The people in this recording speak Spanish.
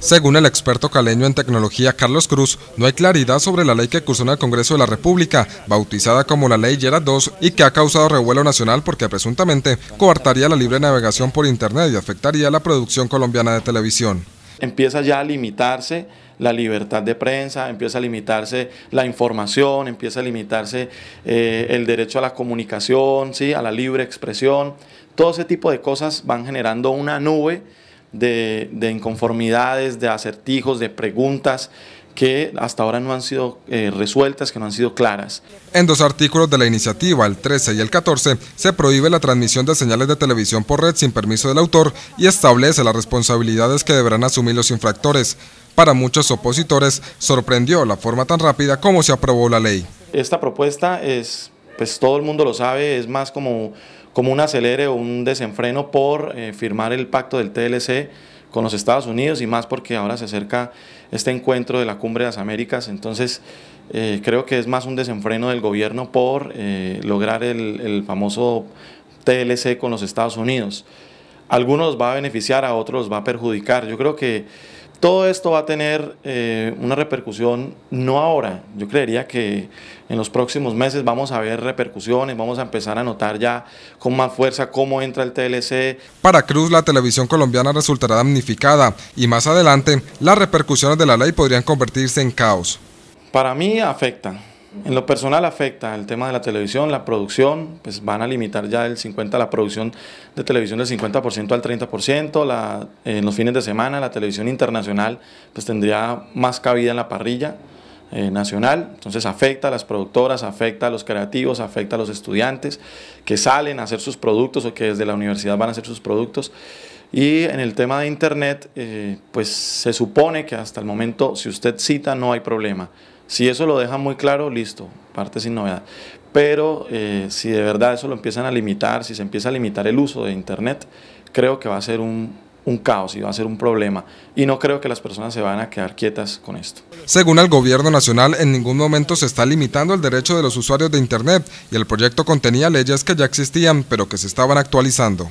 Según el experto caleño en tecnología Carlos Cruz, no hay claridad sobre la ley que cursó en el Congreso de la República, bautizada como la Ley Yera II y que ha causado revuelo nacional porque presuntamente coartaría la libre navegación por Internet y afectaría la producción colombiana de televisión. Empieza ya a limitarse la libertad de prensa, empieza a limitarse la información, empieza a limitarse eh, el derecho a la comunicación, ¿sí? a la libre expresión. Todo ese tipo de cosas van generando una nube de, inconformidades, de acertijos, de preguntas que hasta ahora no han sido eh, resueltas, que no han sido claras. En dos artículos de la iniciativa, el 13 y el 14, se prohíbe la transmisión de señales de televisión por red sin permiso del autor y establece las responsabilidades que deberán asumir los infractores. Para muchos opositores sorprendió la forma tan rápida como se aprobó la ley. Esta propuesta es pues todo el mundo lo sabe, es más como, como un acelere o un desenfreno por eh, firmar el pacto del TLC con los Estados Unidos y más porque ahora se acerca este encuentro de la Cumbre de las Américas. Entonces, eh, creo que es más un desenfreno del gobierno por eh, lograr el, famoso TLC con los Estados Unidos. algunos va a beneficiar, a otros va a perjudicar. Yo creo que todo esto va a tener eh, una repercusión, no ahora, yo creería que en los próximos meses vamos a ver repercusiones, vamos a empezar a notar ya con más fuerza cómo entra el TLC. Para Cruz, la televisión colombiana resultará damnificada y más adelante las repercusiones de la ley podrían convertirse en caos. Para mí afecta, en lo personal afecta el tema de la televisión, la producción, pues van a limitar ya el 50, la producción de televisión del 50% al 30%, la, en los fines de semana la televisión internacional pues tendría más cabida en la parrilla eh, nacional, entonces afecta a las productoras, afecta a los creativos, afecta a los estudiantes que salen a hacer sus productos o que desde la universidad van a hacer sus productos. Y en el tema de Internet, eh, pues se supone que hasta el momento, si usted cita, no hay problema. Si eso lo deja muy claro, listo, parte sin novedad. Pero eh, si de verdad eso lo empiezan a limitar, si se empieza a limitar el uso de Internet, creo que va a ser un caos y va a ser un problema. Y no creo que las personas se van a quedar quietas con esto. Según el gobierno nacional, en ningún momento se está limitando el derecho de los usuarios de Internet y el proyecto contenía leyes que ya existían, pero que se estaban actualizando.